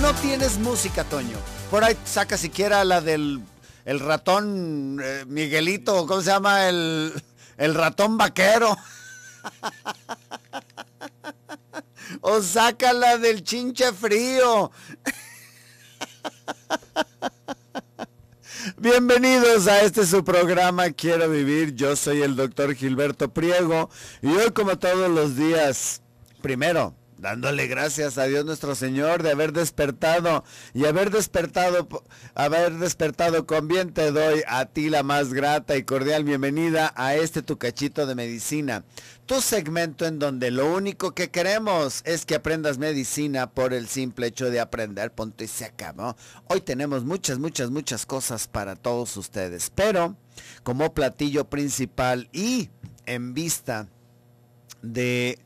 no tienes música, Toño? Por ahí saca siquiera la del el ratón Miguelito eh, Miguelito, ¿cómo se llama? El, el ratón vaquero. o saca la del chinche frío. Bienvenidos a este su programa Quiero Vivir. Yo soy el doctor Gilberto Priego y hoy como todos los días, primero, dándole gracias a Dios nuestro Señor de haber despertado y haber despertado, haber despertado con bien te doy a ti la más grata y cordial bienvenida a este tu cachito de medicina, tu segmento en donde lo único que queremos es que aprendas medicina por el simple hecho de aprender, punto y se acabó. Hoy tenemos muchas, muchas, muchas cosas para todos ustedes, pero como platillo principal y en vista de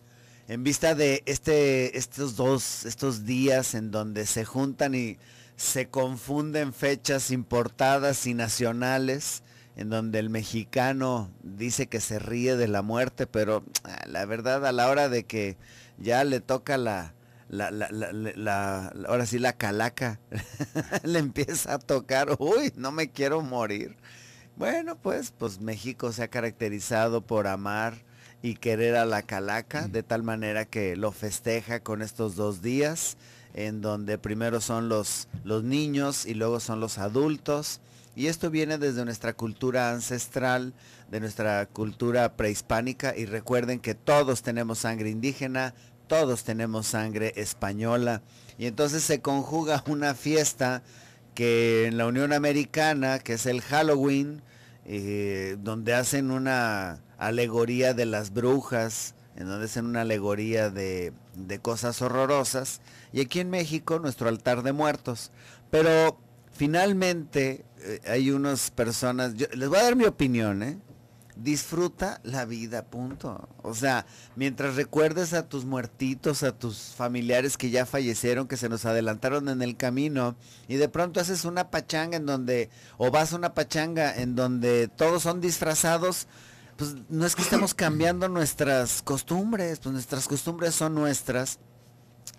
en vista de este, estos dos, estos días en donde se juntan y se confunden fechas importadas y nacionales, en donde el mexicano dice que se ríe de la muerte, pero ah, la verdad a la hora de que ya le toca la, ahora sí la calaca le empieza a tocar, uy, no me quiero morir. Bueno, pues, pues México se ha caracterizado por amar y querer a la calaca, mm. de tal manera que lo festeja con estos dos días, en donde primero son los, los niños y luego son los adultos. Y esto viene desde nuestra cultura ancestral, de nuestra cultura prehispánica. Y recuerden que todos tenemos sangre indígena, todos tenemos sangre española. Y entonces se conjuga una fiesta que en la Unión Americana, que es el Halloween, eh, donde hacen una alegoría de las brujas, en donde hacen una alegoría de, cosas horrorosas, y aquí en México nuestro altar de muertos. Pero finalmente eh, hay unas personas, yo, les voy a dar mi opinión, ¿eh? disfruta la vida, punto. O sea, mientras recuerdes a tus muertitos, a tus familiares que ya fallecieron, que se nos adelantaron en el camino, y de pronto haces una pachanga en donde, o vas a una pachanga en donde todos son disfrazados, pues no es que estemos cambiando nuestras costumbres, pues nuestras costumbres son nuestras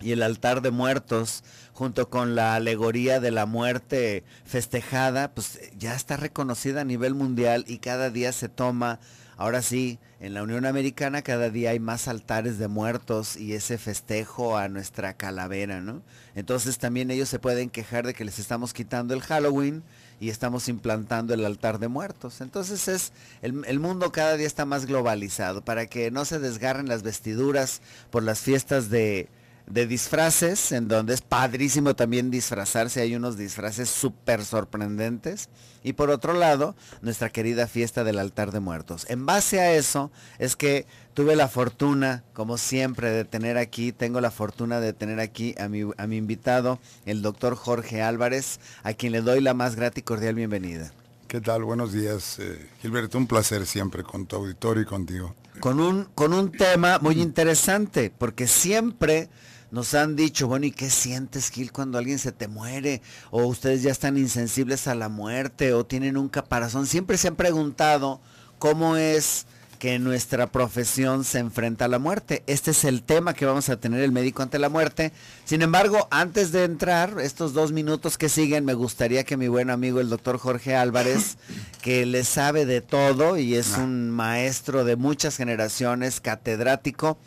y el altar de muertos, junto con la alegoría de la muerte festejada, pues eh, ya está reconocida a nivel mundial y cada día se toma, ahora sí, en la Unión Americana cada día hay más altares de muertos y ese festejo a nuestra calavera, ¿no? Entonces también ellos se pueden quejar de que les estamos quitando el Halloween y estamos implantando el altar de muertos. Entonces es, el, el mundo cada día está más globalizado para que no se desgarren las vestiduras por las fiestas de de disfraces, en donde es padrísimo también disfrazarse, hay unos disfraces súper sorprendentes. Y por otro lado, nuestra querida fiesta del altar de muertos. En base a eso es que tuve la fortuna, como siempre, de tener aquí, tengo la fortuna de tener aquí a mi, a mi invitado, el doctor Jorge Álvarez, a quien le doy la más grata y cordial bienvenida. ¿Qué tal? Buenos días, eh, Gilberto. Un placer siempre con tu auditorio y contigo. Con un, con un tema muy interesante, porque siempre nos han dicho, bueno, ¿y qué sientes, Gil, cuando alguien se te muere? O ustedes ya están insensibles a la muerte o tienen un caparazón. Siempre se han preguntado cómo es que nuestra profesión se enfrenta a la muerte. Este es el tema que vamos a tener el médico ante la muerte. Sin embargo, antes de entrar, estos dos minutos que siguen, me gustaría que mi buen amigo el doctor Jorge Álvarez, que le sabe de todo y es ah. un maestro de muchas generaciones, catedrático,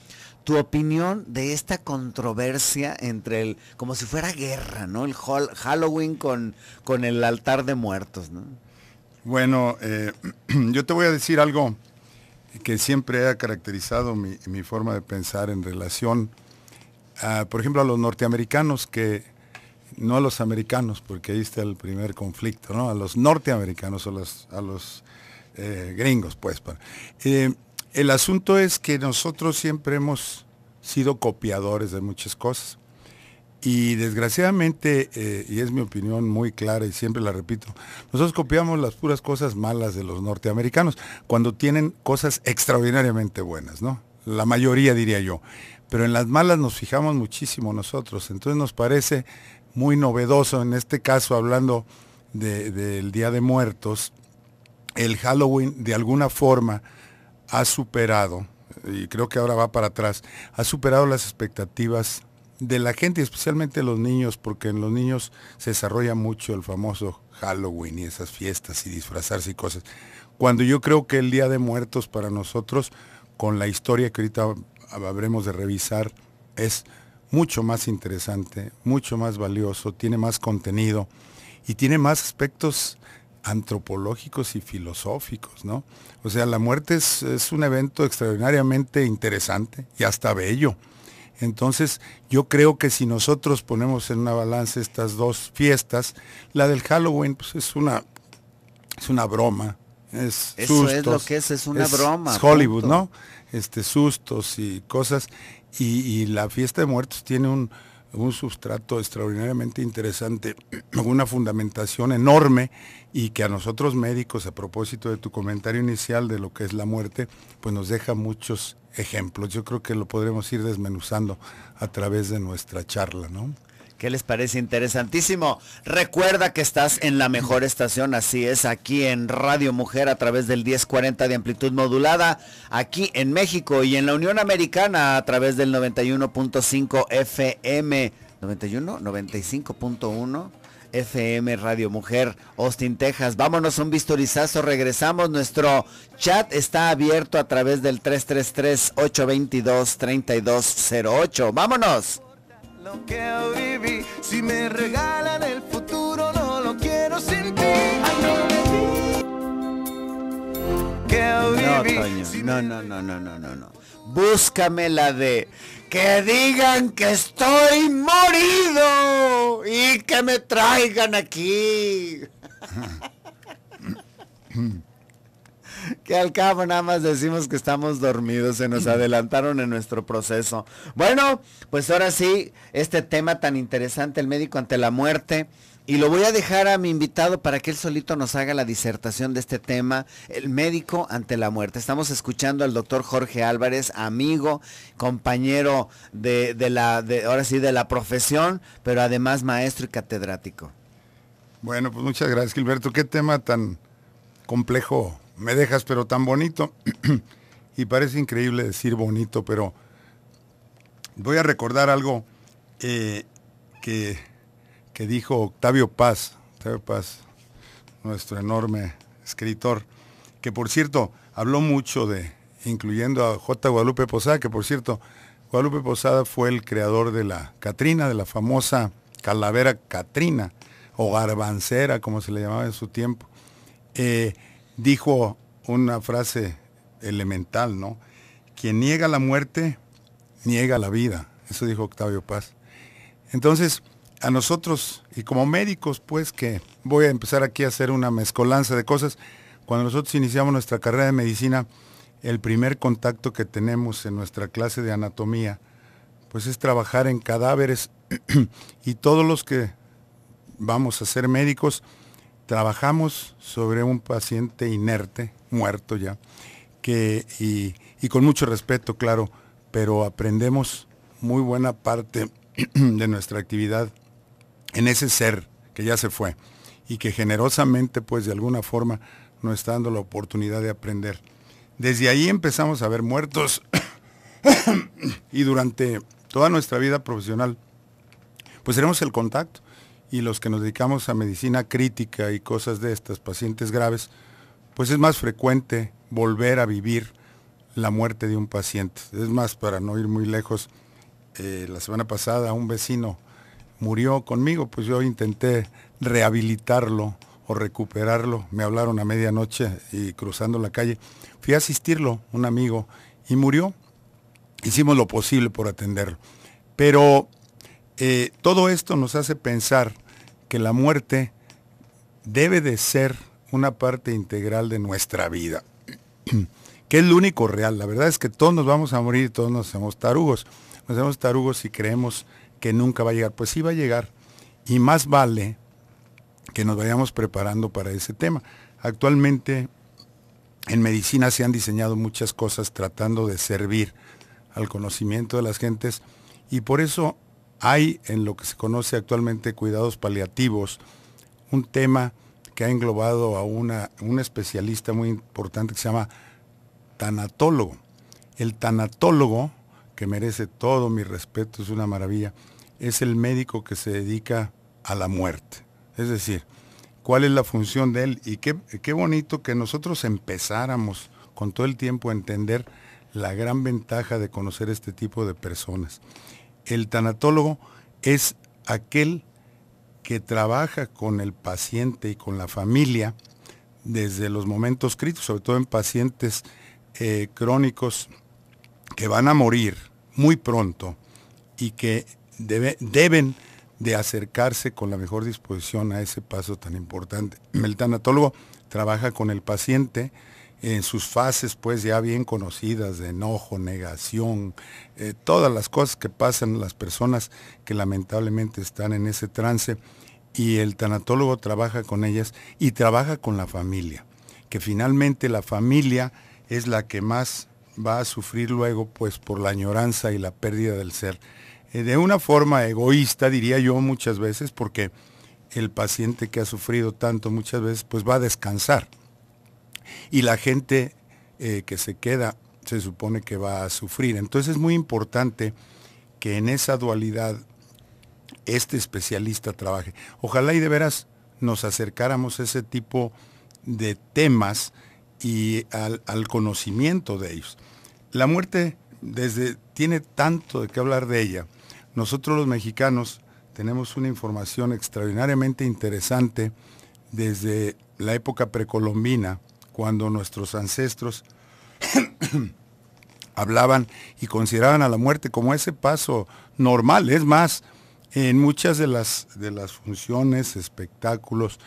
tu opinión de esta controversia entre el, como si fuera guerra, ¿no? El Halloween con, con el altar de muertos, ¿no? Bueno, eh, yo te voy a decir algo que siempre ha caracterizado mi, forma de pensar en relación, a, por ejemplo, a los norteamericanos que, no a los americanos, porque ahí está el primer conflicto, ¿no? A los norteamericanos o los, a los eh, gringos, pues. Eh, el asunto es que nosotros siempre hemos sido copiadores de muchas cosas. Y desgraciadamente, eh, y es mi opinión muy clara y siempre la repito, nosotros copiamos las puras cosas malas de los norteamericanos cuando tienen cosas extraordinariamente buenas, ¿no? La mayoría diría yo. Pero en las malas nos fijamos muchísimo nosotros. Entonces nos parece muy novedoso, en este caso hablando del Día de Muertos, el Halloween de alguna forma ha superado y creo que ahora va para atrás, ha superado las expectativas de la gente, especialmente los niños, porque en los niños se desarrolla mucho el famoso Halloween y esas fiestas y disfrazarse y cosas. Cuando yo creo que el Día de Muertos para nosotros, con la historia que ahorita habremos de revisar, es mucho más interesante, mucho más valioso, tiene más contenido y tiene más aspectos antropológicos y filosóficos, ¿no? O sea, la muerte es, un evento extraordinariamente interesante y hasta bello. Entonces, yo creo que si nosotros ponemos en una balanza estas dos fiestas, la del Halloween pues, es, una, es una broma. Es Eso es lo que es, es una broma. Es Hollywood, ¿no? Este, sustos y cosas. y la fiesta de muertos tiene un, un sustrato extraordinariamente interesante, una fundamentación enorme y que a nosotros médicos, a propósito de tu comentario inicial de lo que es la muerte, pues nos deja muchos ejemplos. Yo creo que lo podremos ir desmenuzando a través de nuestra charla, ¿no? ¿Qué les parece interesantísimo? Recuerda que estás en la mejor estación, así es, aquí en Radio Mujer a través del 1040 de amplitud modulada, aquí en México y en la Unión Americana a través del 91.5 FM, 91, 95.1. FM Radio Mujer, Austin, Texas. Vámonos un vistorizazo, regresamos. Nuestro chat está abierto a través del 333-822-3208. Vámonos. Lo que viví, si me regalan el futuro, no lo quiero sin ti. Que no, no, no, no, no, no, no. Búscame la de que digan que estoy morido y que me traigan aquí. que al cabo nada más decimos que estamos dormidos, se nos adelantaron en nuestro proceso. Bueno, pues ahora sí, este tema tan interesante, el médico ante la muerte. Y lo voy a dejar a mi invitado para que él solito nos haga la disertación de este tema, el médico ante la muerte. Estamos escuchando al doctor Jorge Álvarez, amigo, compañero de, la, ahora sí, de la profesión, pero además maestro y catedrático. Bueno, pues muchas gracias, Gilberto. Qué tema tan complejo me dejas pero tan bonito. y parece increíble decir bonito, pero voy a recordar algo eh, que, que, dijo Octavio Paz, Octavio Paz, nuestro enorme escritor, que por cierto habló mucho de, incluyendo a J. Guadalupe Posada, que por cierto, Guadalupe Posada fue el creador de la Catrina, de la famosa calavera Catrina, o garbancera, como se le llamaba en su tiempo. Eh, dijo una frase elemental, ¿no? Quien niega la muerte, niega la vida. Eso dijo Octavio Paz. Entonces, a nosotros, y como médicos, pues que voy a empezar aquí a hacer una mezcolanza de cosas, cuando nosotros iniciamos nuestra carrera de medicina, el primer contacto que tenemos en nuestra clase de anatomía, pues es trabajar en cadáveres y todos los que vamos a ser médicos, trabajamos sobre un paciente inerte, muerto ya, que, y, y con mucho respeto, claro, pero aprendemos muy buena parte de nuestra actividad en ese ser que ya se fue y que generosamente, pues de alguna forma, nos está dando la oportunidad de aprender. Desde ahí empezamos a ver muertos y durante toda nuestra vida profesional, pues tenemos el contacto y los que nos dedicamos a medicina crítica y cosas de estas, pacientes graves, pues es más frecuente volver a vivir la muerte de un paciente. Es más, para no ir muy lejos, eh, la semana pasada un vecino murió conmigo, pues yo intenté rehabilitarlo o recuperarlo. Me hablaron a medianoche y cruzando la calle. Fui a asistirlo, un amigo, y murió. Hicimos lo posible por atenderlo. Pero eh, todo esto nos hace pensar que la muerte debe de ser una parte integral de nuestra vida, que es lo único real. La verdad es que todos nos vamos a morir y todos nos hacemos tarugos. Nos hacemos tarugos y creemos que nunca va a llegar. Pues sí va a llegar. Y más vale que nos vayamos preparando para ese tema. Actualmente en medicina se han diseñado muchas cosas tratando de servir al conocimiento de las gentes y por eso hay en lo que se conoce actualmente cuidados paliativos un tema que ha englobado a una, un especialista muy importante que se llama tanatólogo. El tanatólogo, que merece todo mi respeto, es una maravilla, es el médico que se dedica a la muerte. Es decir, cuál es la función de él y qué, qué bonito que nosotros empezáramos con todo el tiempo a entender la gran ventaja de conocer este tipo de personas. El tanatólogo es aquel que trabaja con el paciente y con la familia desde los momentos críticos, sobre todo en pacientes eh, crónicos que van a morir muy pronto y que deben de acercarse con la mejor disposición a ese paso tan importante. El tanatólogo trabaja con el paciente, en sus fases pues ya bien conocidas de enojo, negación, eh, todas las cosas que pasan las personas que lamentablemente están en ese trance y el tanatólogo trabaja con ellas y trabaja con la familia, que finalmente la familia es la que más va a sufrir luego pues por la añoranza y la pérdida del ser. Eh, de una forma egoísta diría yo muchas veces porque el paciente que ha sufrido tanto muchas veces pues va a descansar y la gente eh, que se queda se supone que va a sufrir. Entonces es muy importante que en esa dualidad este especialista trabaje. Ojalá y de veras nos acercáramos a ese tipo de temas y al, conocimiento de ellos. La muerte desde, tiene tanto de qué hablar de ella. Nosotros los mexicanos tenemos una información extraordinariamente interesante desde la época precolombina cuando nuestros ancestros hablaban y consideraban a la muerte como ese paso normal. Es más, en muchas de las, de las funciones, espectáculos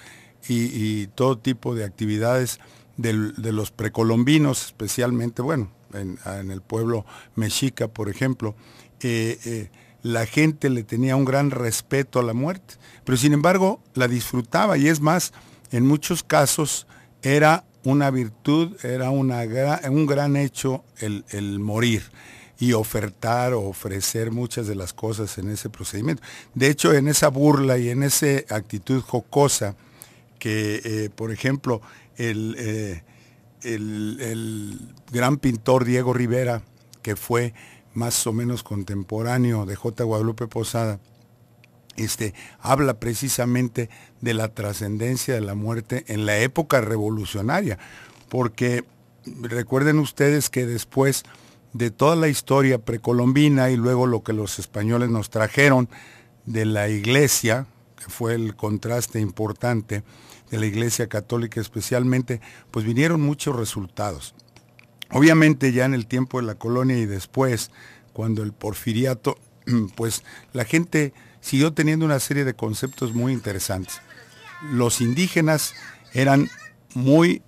y, todo tipo de actividades de los precolombinos, especialmente, bueno, en, el pueblo mexica, por ejemplo, eh, eh, la gente le tenía un gran respeto a la muerte, pero sin embargo la disfrutaba y es más, en muchos casos era una virtud, era un gran hecho el, morir y ofertar o ofrecer muchas de las cosas en ese procedimiento. De hecho, en esa burla y en esa actitud jocosa, que eh, por ejemplo eh, el, el, gran pintor Diego Rivera, que fue más o menos contemporáneo de J. Guadalupe Posada, este, habla precisamente de la trascendencia de la muerte en la época revolucionaria, porque recuerden ustedes que después de toda la historia precolombina y luego lo que los españoles nos trajeron de la iglesia, que fue el contraste importante de la iglesia católica especialmente, pues vinieron muchos resultados. Obviamente ya en el tiempo de la colonia y después, cuando el porfiriato, pues la gente siguió teniendo una serie de conceptos muy interesantes. Los indígenas eran muy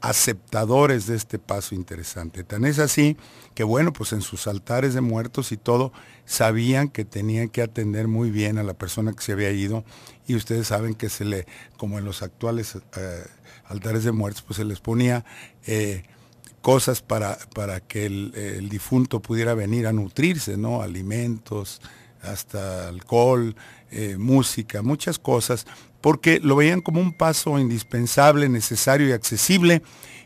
aceptadores de este paso interesante. Tan es así que, bueno, pues en sus altares de muertos y todo, sabían que tenían que atender muy bien a la persona que se había ido y ustedes saben que se le, como en los actuales eh, altares de muertos, pues se les ponía eh, cosas para, para que el, el, difunto pudiera venir a nutrirse, ¿no? Alimentos, hasta alcohol, eh, música, muchas cosas, porque lo veían como un paso indispensable, necesario y accesible,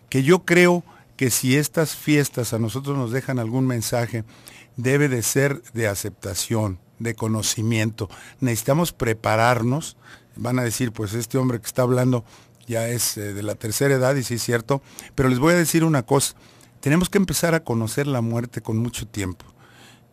que yo creo que si estas fiestas a nosotros nos dejan algún mensaje, debe de ser de aceptación, de conocimiento. Necesitamos prepararnos. Van a decir, pues este hombre que está hablando ya es eh, de la tercera edad, y sí es cierto, pero les voy a decir una cosa. Tenemos que empezar a conocer la muerte con mucho tiempo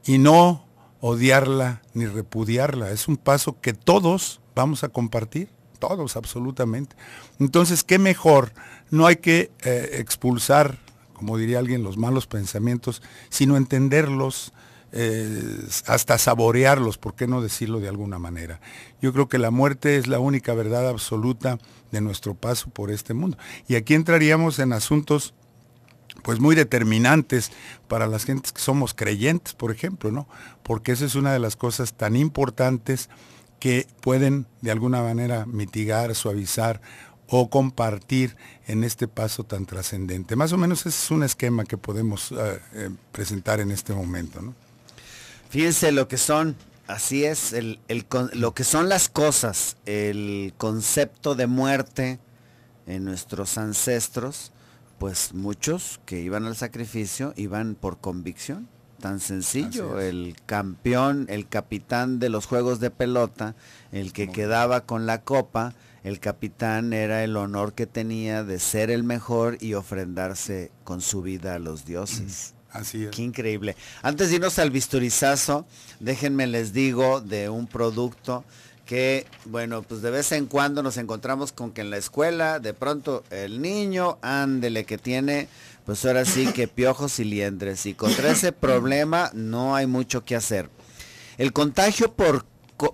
y no odiarla ni repudiarla. Es un paso que todos vamos a compartir, todos absolutamente. Entonces, ¿qué mejor? No hay que eh, expulsar, como diría alguien, los malos pensamientos, sino entenderlos, eh, hasta saborearlos, ¿por qué no decirlo de alguna manera? Yo creo que la muerte es la única verdad absoluta de nuestro paso por este mundo. Y aquí entraríamos en asuntos pues muy determinantes para las gentes que somos creyentes, por ejemplo, ¿no? Porque esa es una de las cosas tan importantes que pueden de alguna manera mitigar, suavizar o compartir en este paso tan trascendente. Más o menos ese es un esquema que podemos eh, eh, presentar en este momento. ¿no? Fíjense lo que son, así es, lo que son las cosas, el concepto de muerte en nuestros ancestros pues muchos que iban al sacrificio iban por convicción. Tan sencillo, el campeón, el capitán de los juegos de pelota, el que quedaba con la copa, el capitán era el honor que tenía de ser el mejor y ofrendarse con su vida a los dioses. Así es. Qué increíble. Antes de irnos al bisturizazo, déjenme les digo de un producto que, bueno, pues de vez en cuando nos encontramos con que en la escuela, de pronto, el niño, ándele, que tiene, pues ahora sí que piojos y liendres. Y contra ese problema no hay mucho que hacer. El contagio por,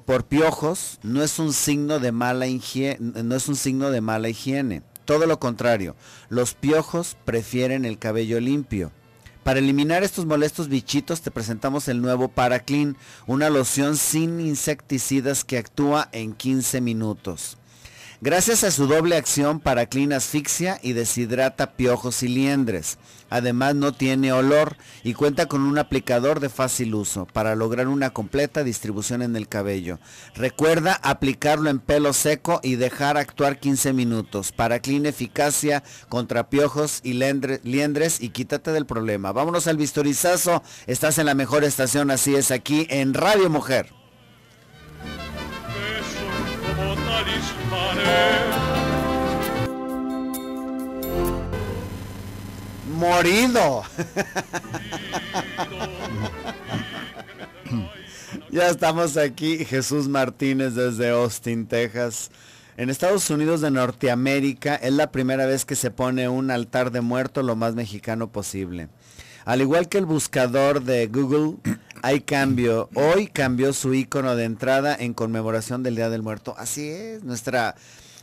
por piojos no es un signo de mala no es un signo de mala higiene. Todo lo contrario, los piojos prefieren el cabello limpio. Para eliminar estos molestos bichitos te presentamos el nuevo Paraclean, una loción sin insecticidas que actúa en 15 minutos. Gracias a su doble acción, clean asfixia y deshidrata piojos y liendres. Además no tiene olor y cuenta con un aplicador de fácil uso para lograr una completa distribución en el cabello. Recuerda aplicarlo en pelo seco y dejar actuar 15 minutos. Para clean eficacia contra piojos y liendres y quítate del problema. Vámonos al vistorizazo. Estás en la mejor estación, así es, aquí en Radio Mujer. Morido. ya estamos aquí, Jesús Martínez desde Austin, Texas. En Estados Unidos de Norteamérica es la primera vez que se pone un altar de muerto lo más mexicano posible. Al igual que el buscador de Google, hay cambio. Hoy cambió su icono de entrada en conmemoración del Día del Muerto. Así es, nuestra...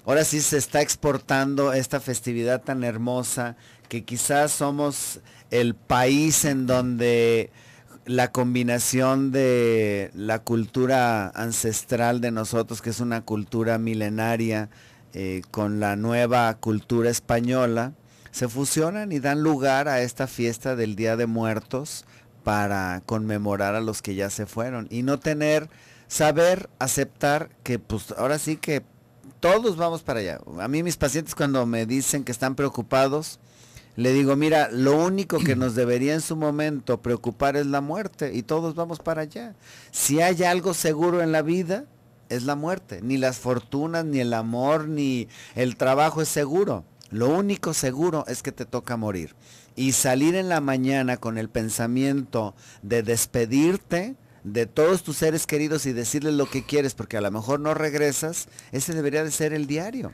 Ahora sí se está exportando esta festividad tan hermosa que quizás somos el país en donde la combinación de la cultura ancestral de nosotros, que es una cultura milenaria, eh, con la nueva cultura española, se fusionan y dan lugar a esta fiesta del Día de Muertos para conmemorar a los que ya se fueron y no tener, saber, aceptar que pues ahora sí que todos vamos para allá. A mí mis pacientes cuando me dicen que están preocupados, le digo, mira, lo único que nos debería en su momento preocupar es la muerte y todos vamos para allá. Si hay algo seguro en la vida, es la muerte. Ni las fortunas, ni el amor, ni el trabajo es seguro. Lo único seguro es que te toca morir. Y salir en la mañana con el pensamiento de despedirte de todos tus seres queridos y decirles lo que quieres, porque a lo mejor no regresas, ese debería de ser el diario.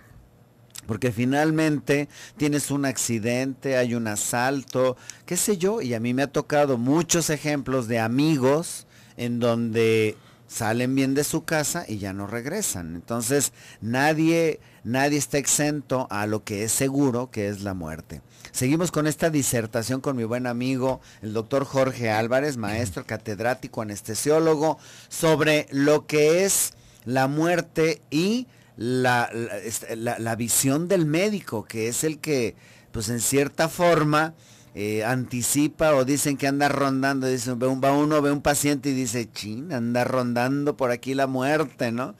Porque finalmente tienes un accidente, hay un asalto, qué sé yo, y a mí me ha tocado muchos ejemplos de amigos en donde salen bien de su casa y ya no regresan. Entonces, nadie, nadie está exento a lo que es seguro, que es la muerte. Seguimos con esta disertación con mi buen amigo, el doctor Jorge Álvarez, maestro catedrático anestesiólogo, sobre lo que es la muerte y la este, visión del médico, que es el que, pues en cierta forma, eh, anticipa o dicen que anda rondando, dicen, ve un, va uno, ve un paciente y dice, chin, anda rondando por aquí la muerte, ¿no?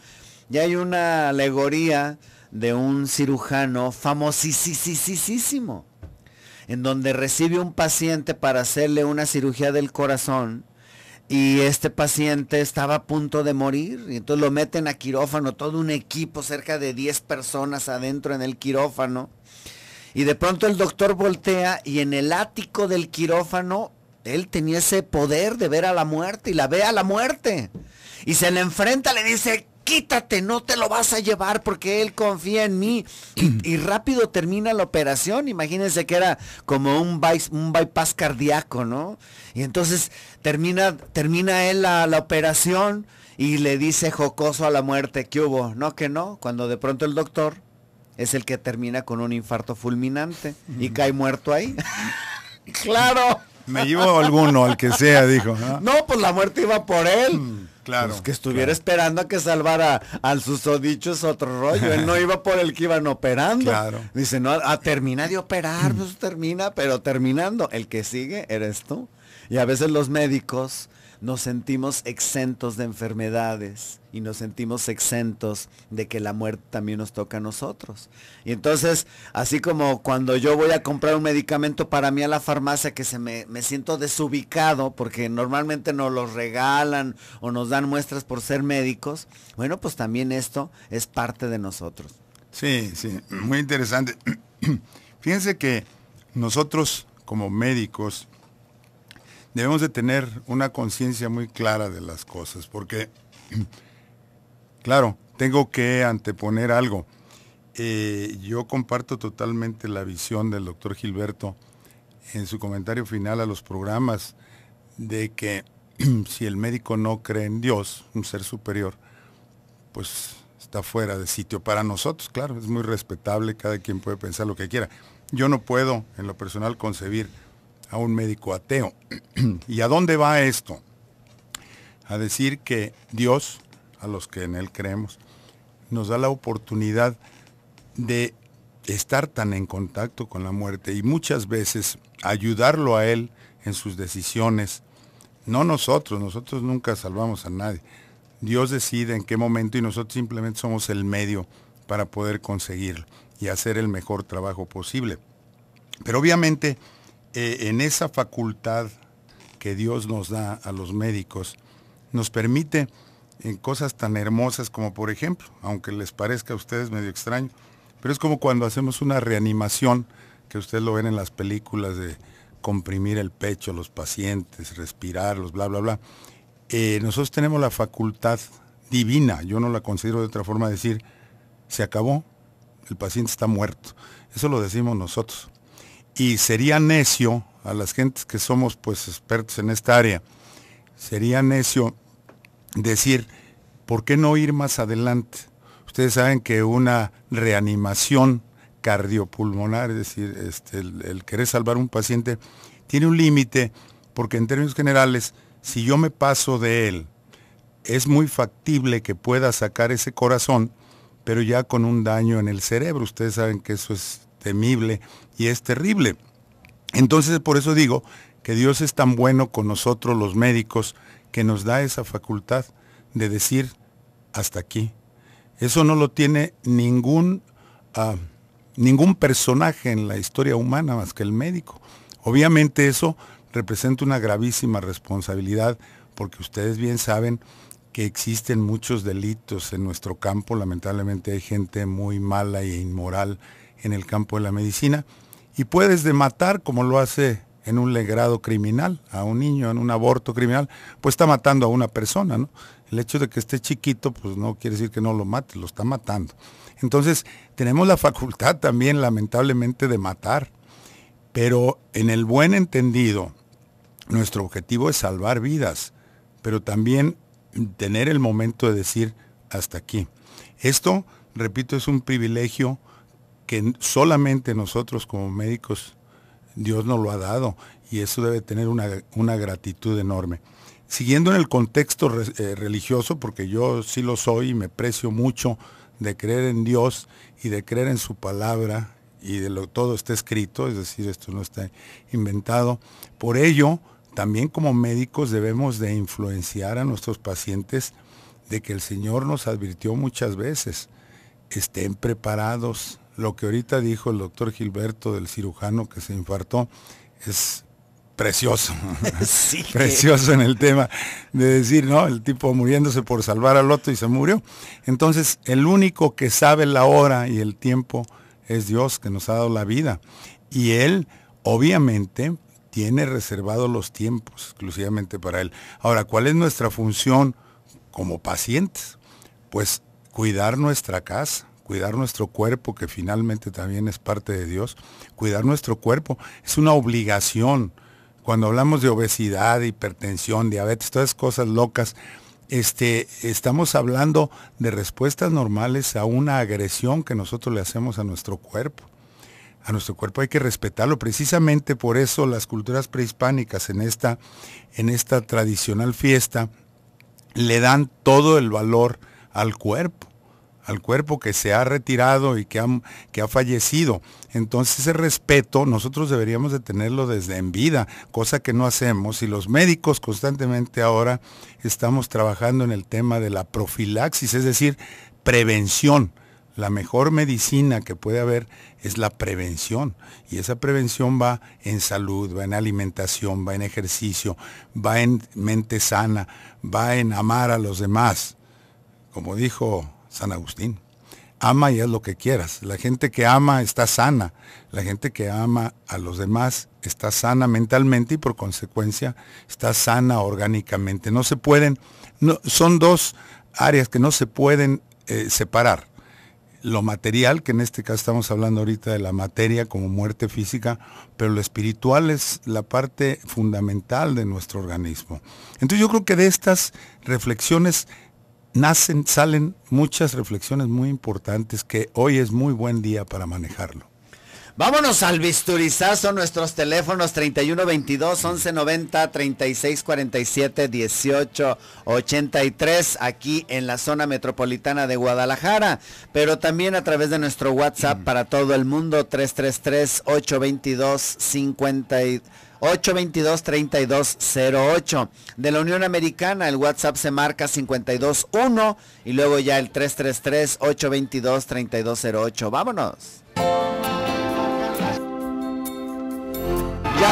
Y hay una alegoría de un cirujano famosísimo, en donde recibe un paciente para hacerle una cirugía del corazón y este paciente estaba a punto de morir. Y entonces lo meten a quirófano, todo un equipo, cerca de 10 personas adentro en el quirófano. Y de pronto el doctor voltea y en el ático del quirófano él tenía ese poder de ver a la muerte y la ve a la muerte. Y se le enfrenta, le dice, quítate, no te lo vas a llevar porque él confía en mí. Y, rápido termina la operación. Imagínense que era como un, un bypass cardíaco, ¿no? Y entonces termina, termina él la, la, operación y le dice jocoso a la muerte, ¿qué hubo? No, que no. Cuando de pronto el doctor es el que termina con un infarto fulminante y cae muerto ahí. claro. Me llevo alguno, al que sea, dijo. No, pues la muerte iba por él. Mm, claro. Pues que estuviera esperando a que salvara al susodicho es otro rollo. Él no iba por el que iban operando. Claro. Dice, no, a ah, termina de operar, pues termina, pero terminando, el que sigue eres tú. Y a veces los médicos nos sentimos exentos de enfermedades y nos sentimos exentos de que la muerte también nos toca a nosotros. Y entonces, así como cuando yo voy a comprar un medicamento para mí a la farmacia que se me, me siento desubicado porque normalmente nos los regalan o nos dan muestras por ser médicos, bueno, pues también esto es parte de nosotros. Sí, sí, muy interesante. Fíjense que nosotros como médicos, debemos de tener una conciencia muy clara de las cosas, porque, claro, tengo que anteponer algo. Eh, yo comparto totalmente la visión del doctor Gilberto en su comentario final a los programas de que si el médico no cree en Dios, un ser superior, pues está fuera de sitio para nosotros, claro, es muy respetable, cada quien puede pensar lo que quiera. Yo no puedo en lo personal concebir a un médico ateo. ¿Y a dónde va esto? A decir que Dios, a los que en Él creemos, nos da la oportunidad de estar tan en contacto con la muerte y muchas veces ayudarlo a Él en sus decisiones. No nosotros, nosotros nunca salvamos a nadie. Dios decide en qué momento y nosotros simplemente somos el medio para poder conseguirlo y hacer el mejor trabajo posible. Pero obviamente eh, en esa facultad que Dios nos da a los médicos, nos permite en eh, cosas tan hermosas como por ejemplo, aunque les parezca a ustedes medio extraño, pero es como cuando hacemos una reanimación, que ustedes lo ven en las películas de comprimir el pecho, a los pacientes, respirarlos, bla, bla, bla. Eh, nosotros tenemos la facultad divina, yo no la considero de otra forma decir, se acabó, el paciente está muerto. Eso lo decimos nosotros y sería necio a las gentes que somos pues expertos en esta área, sería necio decir, ¿por qué no ir más adelante? Ustedes saben que una reanimación cardiopulmonar, es decir, este, el, el, querer salvar a un paciente, tiene un límite, porque en términos generales, si yo me paso de él, es muy factible que pueda sacar ese corazón, pero ya con un daño en el cerebro. Ustedes saben que eso es temible y es terrible. Entonces por eso digo que Dios es tan bueno con nosotros los médicos que nos da esa facultad de decir hasta aquí. Eso no lo tiene ningún, ah, ningún personaje en la historia humana más que el médico. Obviamente eso representa una gravísima responsabilidad porque ustedes bien saben que existen muchos delitos en nuestro campo. Lamentablemente hay gente muy mala e inmoral en el campo de la medicina y puedes de matar como lo hace en un legrado criminal a un niño, en un aborto criminal, pues está matando a una persona, ¿no? El hecho de que esté chiquito, pues no quiere decir que no lo mate, lo está matando. Entonces, tenemos la facultad también, lamentablemente, de matar, pero en el buen entendido, nuestro objetivo es salvar vidas, pero también tener el momento de decir hasta aquí. Esto, repito, es un privilegio que solamente nosotros como médicos Dios nos lo ha dado y eso debe tener una, gratitud enorme. Siguiendo en el contexto eh, religioso, porque yo sí lo soy y me precio mucho de creer en Dios y de creer en su palabra y de lo todo está escrito, es decir, esto no está inventado. Por ello, también como médicos debemos de influenciar a nuestros pacientes de que el Señor nos advirtió muchas veces, estén preparados, lo que ahorita dijo el doctor Gilberto del cirujano que se infartó es precioso, precioso en el tema de decir, ¿no? El tipo muriéndose por salvar al otro y se murió. Entonces, el único que sabe la hora y el tiempo es Dios que nos ha dado la vida. Y Él, obviamente, tiene reservados los tiempos exclusivamente para Él. Ahora, ¿cuál es nuestra función como pacientes? Pues cuidar nuestra casa cuidar nuestro cuerpo, que finalmente también es parte de Dios, cuidar nuestro cuerpo es una obligación. Cuando hablamos de obesidad, hipertensión, diabetes, todas cosas locas, este, estamos hablando de respuestas normales a una agresión que nosotros le hacemos a nuestro cuerpo. A nuestro cuerpo hay que respetarlo. Precisamente por eso las culturas prehispánicas en esta, en esta tradicional fiesta le dan todo el valor al cuerpo al cuerpo que se ha retirado y que ha, que ha fallecido. Entonces ese respeto nosotros deberíamos de tenerlo desde en vida, cosa que no hacemos. Y los médicos constantemente ahora estamos trabajando en el tema de la profilaxis, es decir, prevención. La mejor medicina que puede haber es la prevención. Y esa prevención va en salud, va en alimentación, va en ejercicio, va en mente sana, va en amar a los demás. Como dijo San Agustín. Ama y haz lo que quieras. La gente que ama está sana. La gente que ama a los demás está sana mentalmente y por consecuencia está sana orgánicamente. No se pueden, son dos áreas que no se pueden eh, separar. Lo material, que en este caso estamos hablando ahorita de la materia como muerte física, pero lo espiritual es la parte fundamental de nuestro organismo. Entonces yo creo que de estas reflexiones nacen, salen muchas reflexiones muy importantes que hoy es muy buen día para manejarlo. Vámonos al bisturizazo, nuestros teléfonos 3122 1190 3647 1883 aquí en la zona metropolitana de Guadalajara, pero también a través de nuestro WhatsApp para todo el mundo 333 822 50 3208 De la Unión Americana, el WhatsApp se marca 521 y luego ya el 333-822-3208. Vámonos.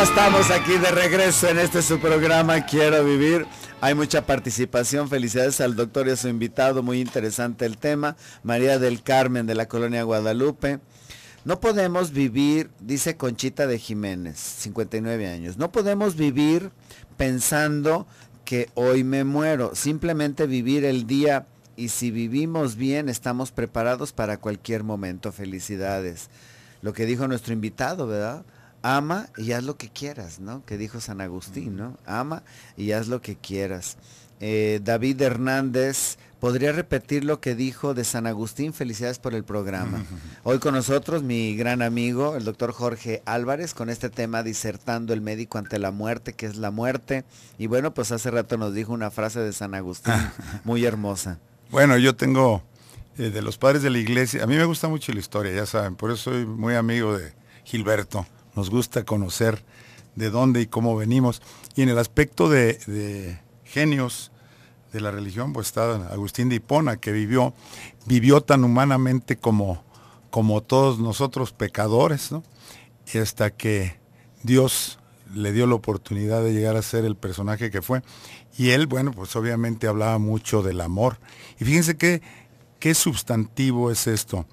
estamos aquí de regreso en este su programa Quiero Vivir. Hay mucha participación. Felicidades al doctor y a su invitado. Muy interesante el tema. María del Carmen de la colonia Guadalupe. No podemos vivir, dice Conchita de Jiménez, 59 años. No podemos vivir pensando que hoy me muero. Simplemente vivir el día y si vivimos bien estamos preparados para cualquier momento. Felicidades. Lo que dijo nuestro invitado, ¿verdad? ama y haz lo que quieras, ¿no? Que dijo San Agustín, ¿no? Ama y haz lo que quieras. Eh, David Hernández, podría repetir lo que dijo de San Agustín. Felicidades por el programa. Hoy con nosotros mi gran amigo, el doctor Jorge Álvarez, con este tema disertando el médico ante la muerte, que es la muerte. Y bueno, pues hace rato nos dijo una frase de San Agustín muy hermosa. Bueno, yo tengo eh, de los padres de la iglesia, a mí me gusta mucho la historia, ya saben, por eso soy muy amigo de Gilberto nos gusta conocer de dónde y cómo venimos. Y en el aspecto de, genios de la religión, pues está Agustín de Hipona, que vivió, vivió tan humanamente como, como todos nosotros pecadores, ¿no? hasta que Dios le dio la oportunidad de llegar a ser el personaje que fue. Y él, bueno, pues obviamente hablaba mucho del amor. Y fíjense qué, qué sustantivo es esto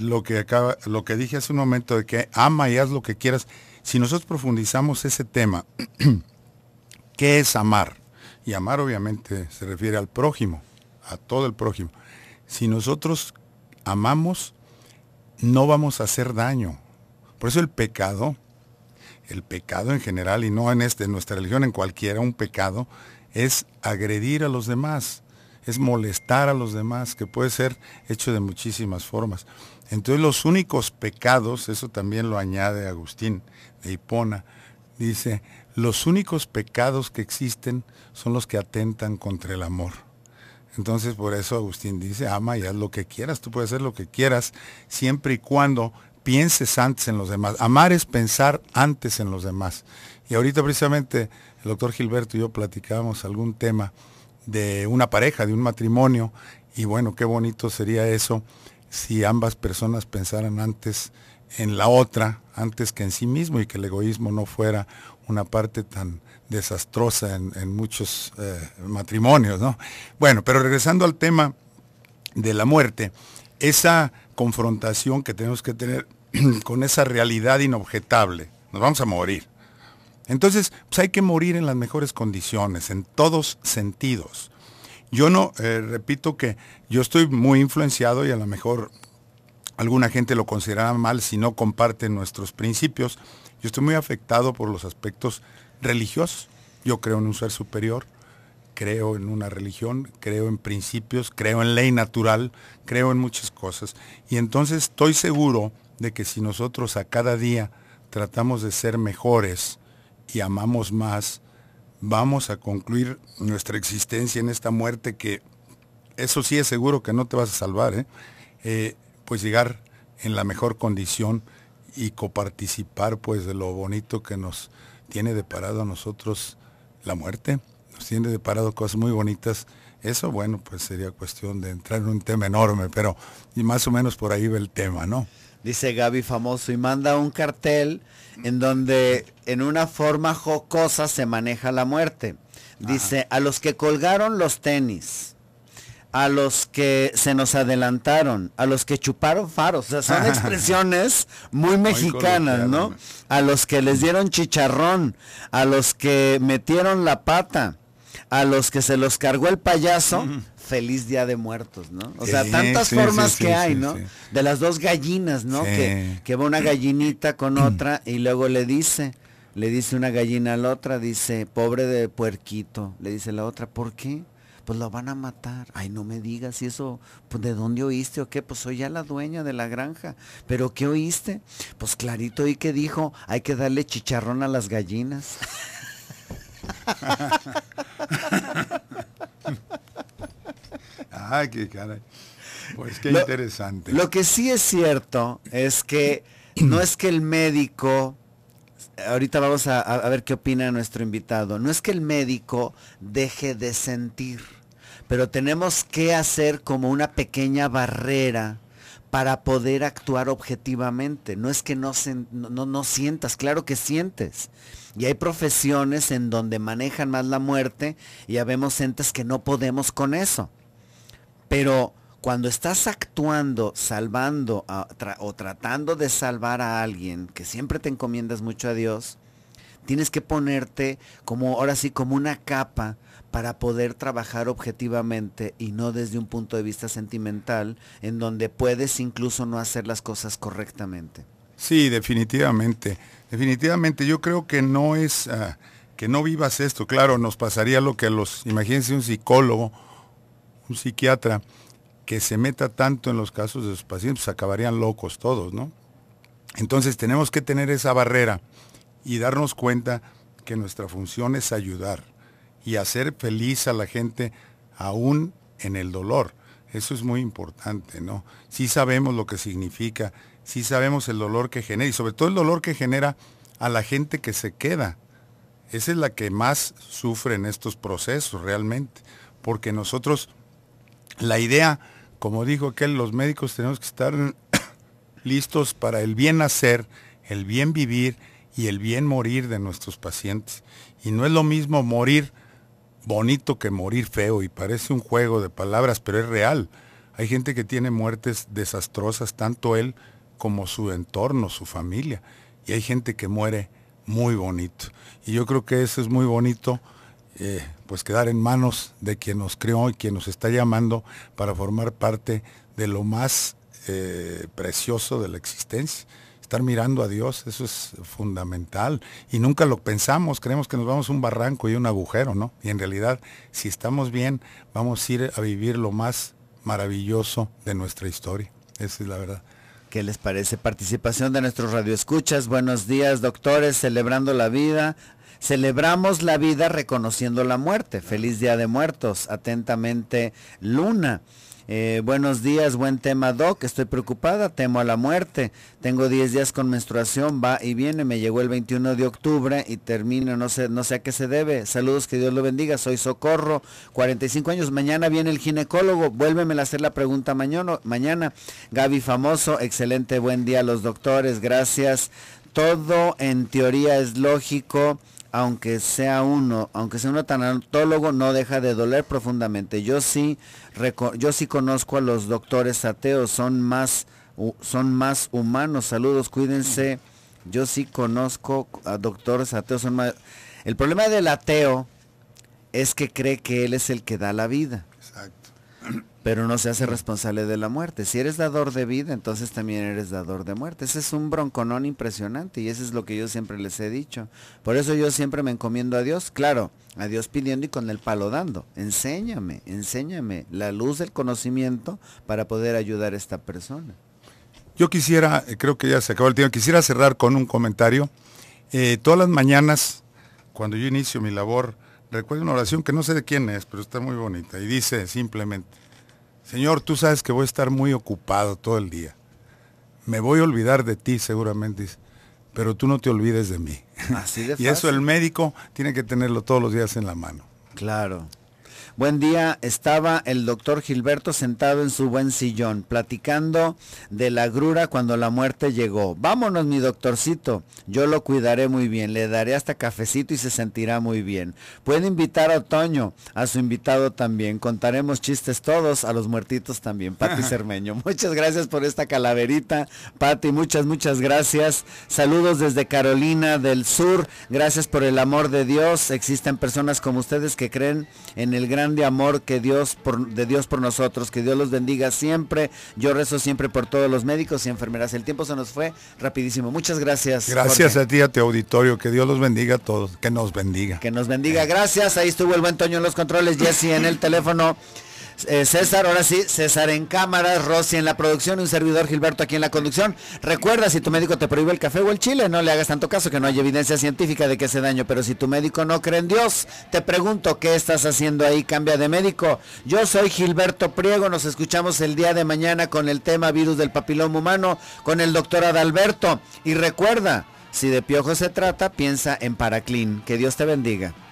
lo, que acaba, lo que dije hace un momento de que ama y haz lo que quieras, si nosotros profundizamos ese tema, ¿qué es amar? Y amar obviamente se refiere al prójimo, a todo el prójimo. Si nosotros amamos, no vamos a hacer daño. Por eso el pecado, el pecado en general, y no en este, en nuestra religión, en cualquiera, un pecado, es agredir a los demás es molestar a los demás, que puede ser hecho de muchísimas formas. Entonces los únicos pecados, eso también lo añade Agustín de Hipona, dice, los únicos pecados que existen son los que atentan contra el amor. Entonces por eso Agustín dice, ama y haz lo que quieras, tú puedes hacer lo que quieras, siempre y cuando pienses antes en los demás. Amar es pensar antes en los demás. Y ahorita precisamente el doctor Gilberto y yo platicábamos algún tema de una pareja, de un matrimonio. Y bueno, qué bonito sería eso si ambas personas pensaran antes en la otra, antes que en sí mismo y que el egoísmo no fuera una parte tan desastrosa en, muchos eh, matrimonios. ¿no? Bueno, pero regresando al tema de la muerte, esa confrontación que tenemos que tener con esa realidad inobjetable, nos vamos a morir, entonces, pues hay que morir en las mejores condiciones, en todos sentidos. Yo no, eh, repito que yo estoy muy influenciado y a lo mejor alguna gente lo considerará mal si no comparten nuestros principios. Yo estoy muy afectado por los aspectos religiosos. Yo creo en un ser superior, creo en una religión, creo en principios, creo en ley natural, creo en muchas cosas. Y entonces estoy seguro de que si nosotros a cada día tratamos de ser mejores, y amamos más, vamos a concluir nuestra existencia en esta muerte que eso sí es seguro que no te vas a salvar, ¿eh? Eh, pues llegar en la mejor condición y coparticipar pues de lo bonito que nos tiene deparado a nosotros la muerte, nos tiene deparado cosas muy bonitas. Eso, bueno, pues sería cuestión de entrar en un tema enorme, pero y más o menos por ahí va el tema, ¿no? dice Gaby Famoso, y manda un cartel en donde en una forma jocosa se maneja la muerte. Dice, a los que colgaron los tenis, a los que se nos adelantaron, a los que chuparon faros, o sea, son expresiones muy mexicanas, ¿no? A los que les dieron chicharrón, a los que metieron la pata, a los que se los cargó el payaso, feliz día de muertos, ¿no? O sea, tantas formas que hay, ¿no? De las dos gallinas, ¿no? Que, que va una gallinita con mm. otra y luego le dice, le dice una gallina a la otra, dice, pobre de puerquito, le dice la otra, ¿por qué? Pues lo van a matar. Ay, no me digas, ¿y eso pues, de dónde oíste o qué? Pues soy ya la dueña de la granja. ¿Pero qué oíste? Pues clarito y que dijo, hay que darle chicharrón a las gallinas. ¡Ay, qué caray. Pues qué interesante. Lo que sí es cierto es que no es que el médico, ahorita vamos a, ver qué opina nuestro invitado, no es que el médico deje de sentir, pero tenemos que hacer como una pequeña barrera para poder actuar objetivamente. No es que no, no sientas, claro que sientes. Y hay profesiones en donde manejan más la muerte y habemos entes que no podemos con eso. Pero cuando estás actuando, salvando o tratando de salvar a alguien, que siempre te encomiendas mucho a Dios, tienes que ponerte como ahora sí como una capa para poder trabajar objetivamente y no desde un punto de vista sentimental en donde puedes incluso no hacer las cosas correctamente. Sí, definitivamente. Definitivamente yo creo que no es ah, que no vivas esto, claro, nos pasaría lo que a los imagínense un psicólogo un psiquiatra que se meta tanto en los casos de sus pacientes, pues acabarían locos todos, ¿no? Entonces tenemos que tener esa barrera y darnos cuenta que nuestra función es ayudar y hacer feliz a la gente aún en el dolor. Eso es muy importante, ¿no? Sí sabemos lo que significa, sí sabemos el dolor que genera y sobre todo el dolor que genera a la gente que se queda. Esa es la que más sufre en estos procesos realmente, porque nosotros la idea, como dijo aquel, los médicos tenemos que estar listos para el bien hacer, el bien vivir y el bien morir de nuestros pacientes. Y no es lo mismo morir bonito que morir feo, y parece un juego de palabras, pero es real. Hay gente que tiene muertes desastrosas, tanto él como su entorno, su familia. Y hay gente que muere muy bonito. Y yo creo que eso es muy bonito eh, pues quedar en manos de quien nos creó y quien nos está llamando para formar parte de lo más eh, precioso de la existencia. Estar mirando a Dios, eso es fundamental. Y nunca lo pensamos, creemos que nos vamos a un barranco y un agujero, ¿no? Y en realidad, si estamos bien, vamos a ir a vivir lo más maravilloso de nuestra historia. Esa es la verdad. ¿Qué les parece? Participación de nuestros radioescuchas. Buenos días, doctores, celebrando la vida. Celebramos la vida reconociendo la muerte. Feliz Día de Muertos. Atentamente, Luna. Eh, buenos días, buen tema, Doc. Estoy preocupada, temo a la muerte. Tengo 10 días con menstruación, va y viene. Me llegó el 21 de octubre y termino, no sé, no sé a qué se debe. Saludos, que Dios lo bendiga. Soy Socorro, 45 años. Mañana viene el ginecólogo. vuélveme a hacer la pregunta mañana. mañana. Gaby Famoso, excelente, buen día a los doctores. Gracias. Todo en teoría es lógico aunque sea uno, aunque sea un tanatólogo, no deja de doler profundamente. Yo sí, yo sí conozco a los doctores ateos, son más, son más humanos. Saludos, cuídense. Yo sí conozco a doctores ateos, El problema del ateo es que cree que él es el que da la vida pero no se hace responsable de la muerte. Si eres dador de vida, entonces también eres dador de muerte. Ese es un bronconón impresionante y eso es lo que yo siempre les he dicho. Por eso yo siempre me encomiendo a Dios, claro, a Dios pidiendo y con el palo dando. Enséñame, enséñame la luz del conocimiento para poder ayudar a esta persona. Yo quisiera, eh, creo que ya se acabó el tiempo, quisiera cerrar con un comentario. Eh, todas las mañanas, cuando yo inicio mi labor, recuerdo una oración que no sé de quién es, pero está muy bonita. Y dice simplemente, Señor, tú sabes que voy a estar muy ocupado todo el día. Me voy a olvidar de ti seguramente, pero tú no te olvides de mí. Así Y eso el médico tiene que tenerlo todos los días en la mano. Claro. Buen día, estaba el doctor Gilberto sentado en su buen sillón, platicando de la grura cuando la muerte llegó. Vámonos, mi doctorcito, yo lo cuidaré muy bien, le daré hasta cafecito y se sentirá muy bien. Puede invitar a otoño a su invitado también, contaremos chistes todos, a los muertitos también, Pati Cermeño. Muchas gracias por esta calaverita, Pati, muchas, muchas gracias. Saludos desde Carolina del Sur, gracias por el amor de Dios, existen personas como ustedes que creen en el gran de amor que Dios por, de Dios por nosotros. Que Dios los bendiga siempre. Yo rezo siempre por todos los médicos y enfermeras. El tiempo se nos fue rapidísimo. Muchas gracias. Gracias a ti, a tu auditorio. Que Dios los bendiga a todos. Que nos bendiga. Que nos bendiga. Eh. Gracias. Ahí estuvo el buen Toño en los controles, Jesse en el teléfono. Eh, César, ahora sí, César en cámaras, Rossi en la producción y un servidor Gilberto aquí en la conducción. Recuerda, si tu médico te prohíbe el café o el chile, no le hagas tanto caso que no hay evidencia científica de que ese daño, pero si tu médico no cree en Dios, te pregunto qué estás haciendo ahí, cambia de médico. Yo soy Gilberto Priego, nos escuchamos el día de mañana con el tema virus del papiloma humano con el doctor Adalberto y recuerda, si de piojo se trata, piensa en Paraclin. Que Dios te bendiga.